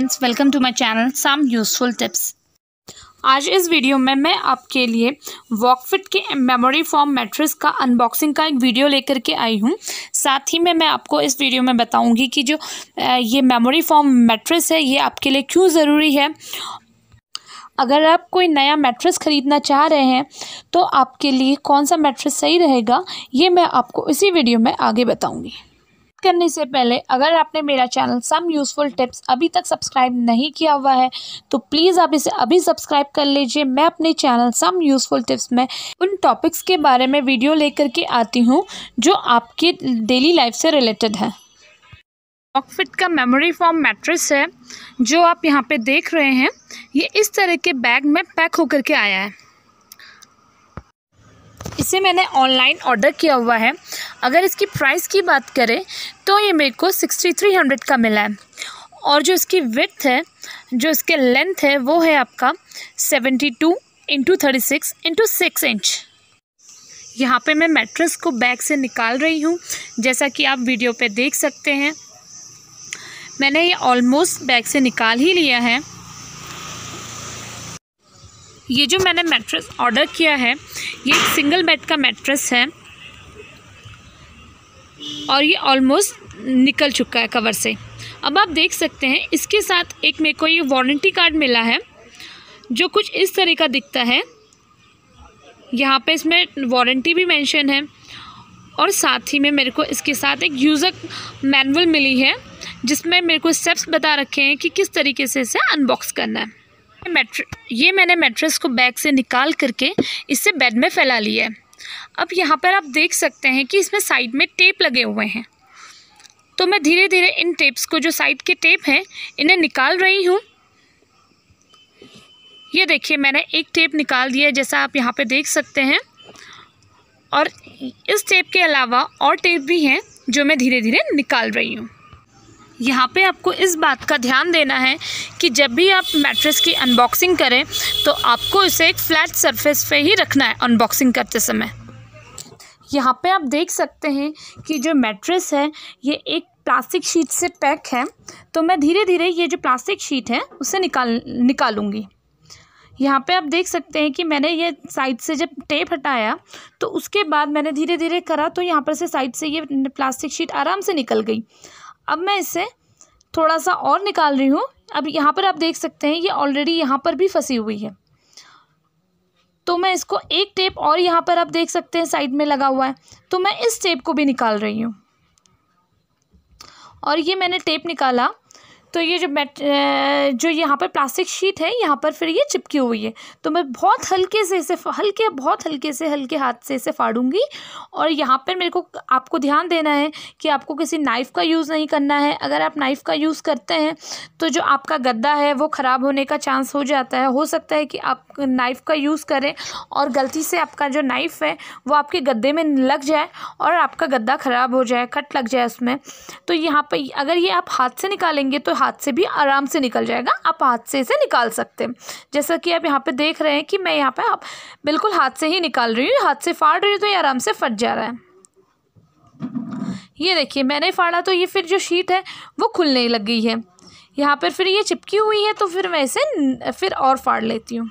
welcome to my channel some useful tips आज इस वीडियो में मैं आपके लिए वॉकफिट के मेमोरी फॉर्म मैट्रिक्स का अनबॉक्सिंग का एक वीडियो लेकर के आई हूँ साथ ही में मैं आपको इस वीडियो में बताऊँगी कि जो ये मेमोरी फॉर्म मैट्रिक्स है ये आपके लिए क्यों ज़रूरी है अगर आप कोई नया मैट्रेस ख़रीदना चाह रहे हैं तो आपके लिए कौन सा मैट्रेस सही रहेगा ये मैं आपको इसी वीडियो में आगे बताऊँगी करने से पहले अगर आपने मेरा चैनल सम यूज़फुल टिप्स अभी तक सब्सक्राइब नहीं किया हुआ है तो प्लीज़ आप इसे अभी सब्सक्राइब कर लीजिए मैं अपने चैनल सम यूज़फुल टिप्स में उन टॉपिक्स के बारे में वीडियो लेकर के आती हूँ जो आपके डेली लाइफ से रिलेटेड है ऑकफिट का मेमोरी फॉर्म मैट्रिस है जो आप यहाँ पे देख रहे हैं ये इस तरह के बैग में पैक होकर के आया है इसे मैंने ऑनलाइन ऑर्डर किया हुआ है अगर इसकी प्राइस की बात करें तो ये मेरे को सिक्सटी थ्री हंड्रेड का मिला है और जो इसकी विथ है जो इसके लेंथ है वो है आपका seventy two into thirty six into six inch यहाँ पे मैं मैट्रेस को बैग से निकाल रही हूँ जैसा कि आप वीडियो पे देख सकते हैं मैंने ये ऑलमोस्ट बैग से निकाल ही लिया है ये जो मैंने मैट्रेस ऑर्डर किया है ये एक सिंगल बेड का मैट्रेस है और ये ऑलमोस्ट निकल चुका है कवर से अब आप देख सकते हैं इसके साथ एक मेरे को ये वारंटी कार्ड मिला है जो कुछ इस तरह का दिखता है यहाँ पे इसमें वारंटी भी मेंशन है और साथ ही में मेरे को इसके साथ एक यूज़र मैनुअल मिली है जिसमें मेरे को स्टेप्स बता रखे हैं कि किस तरीके से इसे अनबॉक्स करना है मेट्र ये मैंने मेट्रेस को बैग से निकाल करके इसे बेड में फैला लिया है अब यहाँ पर आप देख सकते हैं कि इसमें साइड में टेप लगे हुए हैं तो मैं धीरे धीरे इन टेप्स को जो साइड के टेप हैं इन्हें निकाल रही हूँ ये देखिए मैंने एक टेप निकाल दिया जैसा आप यहाँ पे देख सकते हैं और इस टेप के अलावा और टेप भी हैं जो मैं धीरे धीरे निकाल रही हूँ यहाँ पे आपको इस बात का ध्यान देना है कि जब भी आप मैट्रेस की अनबॉक्सिंग करें तो आपको इसे एक फ्लैट सरफेस पे ही रखना है अनबॉक्सिंग करते समय यहाँ पे आप देख सकते हैं कि जो मैट्रेस है ये एक प्लास्टिक शीट से पैक है तो मैं धीरे धीरे ये जो प्लास्टिक शीट है उसे निकाल निकालूँगी यहाँ पे आप देख सकते हैं कि मैंने ये साइड से जब टेप हटाया तो उसके बाद मैंने धीरे धीरे करा तो यहाँ पर से साइड से ये प्लास्टिक शीट आराम से निकल गई अब मैं इसे थोड़ा सा और निकाल रही हूँ अब यहाँ पर आप देख सकते हैं ये ऑलरेडी यहाँ पर भी फंसी हुई है तो मैं इसको एक टेप और यहाँ पर आप देख सकते हैं साइड में लगा हुआ है तो मैं इस टेप को भी निकाल रही हूँ और ये मैंने टेप निकाला तो ये जो मेट जो यहाँ पर प्लास्टिक शीट है यहाँ पर फिर ये चिपकी हुई है तो मैं बहुत हल्के से इसे हल्के बहुत हल्के से हल्के हाथ से इसे फाड़ूंगी और यहाँ पर मेरे को आपको ध्यान देना है कि आपको किसी नाइफ़ का यूज़ नहीं करना है अगर आप नाइफ़ का यूज़ करते हैं तो जो आपका गद्दा है वो ख़राब होने का चांस हो जाता है हो सकता है कि आप नाइफ़ का यूज़ करें और गलती से आपका जो नाइफ़ है वो आपके गद्दे में लग जाए और आपका गद्दा ख़राब हो जाए कट लग जाए उसमें तो यहाँ पर अगर ये आप हाथ से निकालेंगे तो हाथ हाथ से भी आराम से निकल जाएगा आप हाथ से इसे निकाल सकते हैं जैसा कि आप यहाँ पे देख रहे हैं कि मैं यहाँ पे आप बिल्कुल हाथ से ही निकाल रही हूँ हाथ से फाड़ रही हूँ तो ये आराम से फट जा रहा है ये देखिए मैंने फाड़ा तो ये फिर जो शीट है वो खुलने लग गई है यहाँ पर फिर ये चिपकी हुई है तो फिर मैं इसे फिर और फाड़ लेती हूँ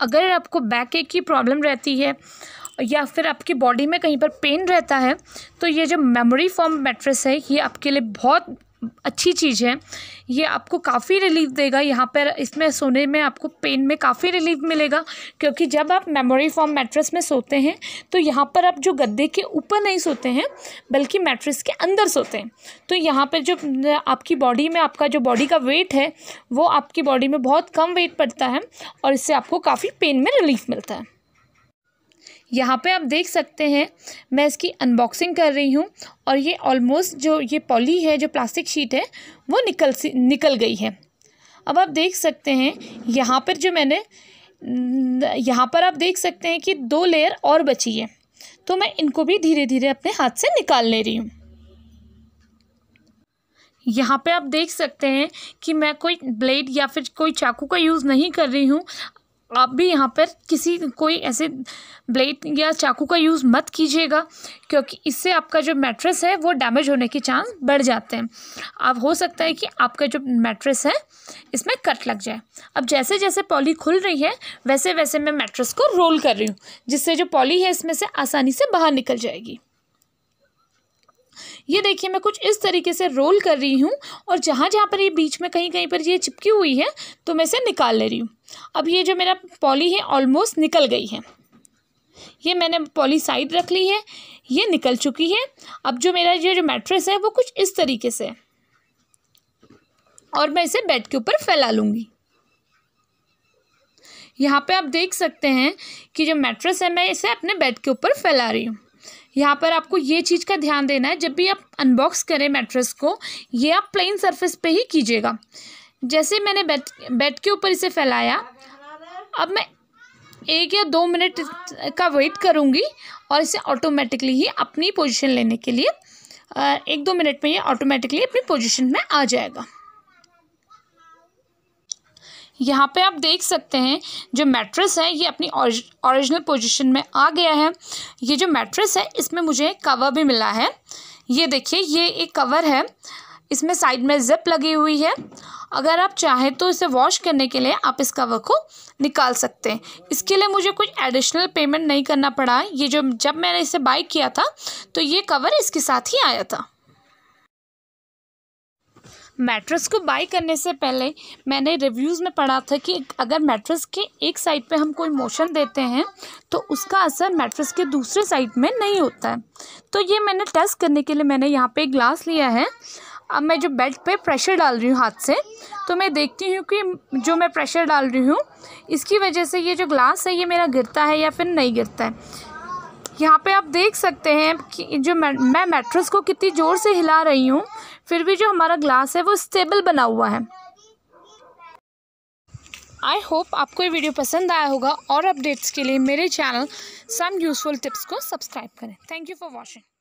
अगर आपको बैक एक की प्रॉब्लम रहती है या फिर आपकी बॉडी में कहीं पर पेन रहता है तो ये जो मेमोरी फॉर्म मेट्रेस है ये आपके लिए बहुत अच्छी चीज़ है ये आपको काफ़ी रिलीफ देगा यहाँ पर इसमें सोने में आपको पेन में काफ़ी रिलीफ मिलेगा क्योंकि जब आप मेमोरी फॉर्म मैट्रेस में सोते हैं तो यहाँ पर आप जो गद्दे के ऊपर नहीं सोते हैं बल्कि मैट्रेस के अंदर सोते हैं तो यहाँ पर जो आपकी बॉडी में आपका जो बॉडी का वेट है वो आपकी बॉडी में बहुत कम वेट पड़ता है और इससे आपको काफ़ी पेन में रिलीफ मिलता है यहाँ पे आप देख सकते हैं मैं इसकी अनबॉक्सिंग कर रही हूँ और ये ऑलमोस्ट जो ये पॉली है जो प्लास्टिक शीट है वो निकल सी निकल गई है अब आप देख सकते हैं यहाँ पर जो मैंने यहाँ पर आप देख सकते हैं कि दो लेयर और बची है तो मैं इनको भी धीरे धीरे अपने हाथ से निकाल ले रही हूँ यहाँ पे आप देख सकते हैं कि मैं कोई ब्लेड या फिर कोई चाकू का यूज़ नहीं कर रही हूँ आप भी यहाँ पर किसी कोई ऐसे ब्लेड या चाकू का यूज़ मत कीजिएगा क्योंकि इससे आपका जो मैट्रेस है वो डैमेज होने के चांस बढ़ जाते हैं अब हो सकता है कि आपका जो मैट्रेस है इसमें कट लग जाए अब जैसे जैसे पॉली खुल रही है वैसे वैसे मैं मैट्रेस को रोल कर रही हूँ जिससे जो पॉली है इसमें से आसानी से बाहर निकल जाएगी ये देखिए मैं कुछ इस तरीके से रोल कर रही हूँ और जहाँ जहाँ पर ये बीच में कहीं कहीं पर ये चिपकी हुई है तो मैं इसे निकाल ले रही हूँ अब ये जो मेरा पॉली है ऑलमोस्ट निकल गई है ये मैंने पॉली साइड रख ली है ये निकल चुकी है अब जो मेरा ये जो मैट्रेस है वो कुछ इस तरीके से है और मैं इसे बेड के ऊपर फैला लूँगी यहाँ पे आप देख सकते हैं कि जो मैट्रेस है मैं इसे अपने बेड के ऊपर फैला रही हूँ यहाँ पर आपको ये चीज़ का ध्यान देना है जब भी आप अनबॉक्स करें मैट्रेस को ये आप प्लेन सरफेस पे ही कीजिएगा जैसे मैंने बेड बेड के ऊपर इसे फैलाया अब मैं एक या दो मिनट का वेट करूँगी और इसे ऑटोमेटिकली ही अपनी पोजिशन लेने के लिए एक दो मिनट में ये ऑटोमेटिकली अपनी पोजिशन में आ जाएगा यहाँ पे आप देख सकते हैं जो मैट्रेस है ये अपनी ओरिजिनल पोजीशन में आ गया है ये जो मैट्रेस है इसमें मुझे कवर भी मिला है ये देखिए ये एक कवर है इसमें साइड में जिप लगी हुई है अगर आप चाहें तो इसे वॉश करने के लिए आप इस कवर को निकाल सकते हैं इसके लिए मुझे कुछ एडिशनल पेमेंट नहीं करना पड़ा ये जो जब मैंने इसे बाई किया था तो ये कवर इसके साथ ही आया था मैट्रेस को बाई करने से पहले मैंने रिव्यूज़ में पढ़ा था कि अगर मैट्रेस के एक साइड पे हम कोई मोशन देते हैं तो उसका असर मैट्रेस के दूसरे साइड में नहीं होता है तो ये मैंने टेस्ट करने के लिए मैंने यहाँ पे ग्लास लिया है अब मैं जो बेड पे प्रेशर डाल रही हूँ हाथ से तो मैं देखती हूँ कि जो मैं प्रेशर डाल रही हूँ इसकी वजह से ये जो ग्लास है ये मेरा गिरता है या फिर नहीं गिरता है यहाँ पे आप देख सकते हैं कि जो मैं, मैं को कितनी ज़ोर से हिला रही हूँ फिर भी जो हमारा ग्लास है वो स्टेबल बना हुआ है आई होप आपको ये वीडियो पसंद आया होगा और अपडेट्स के लिए मेरे चैनल सम यूज़फुल टिप्स को सब्सक्राइब करें थैंक यू फॉर वॉचिंग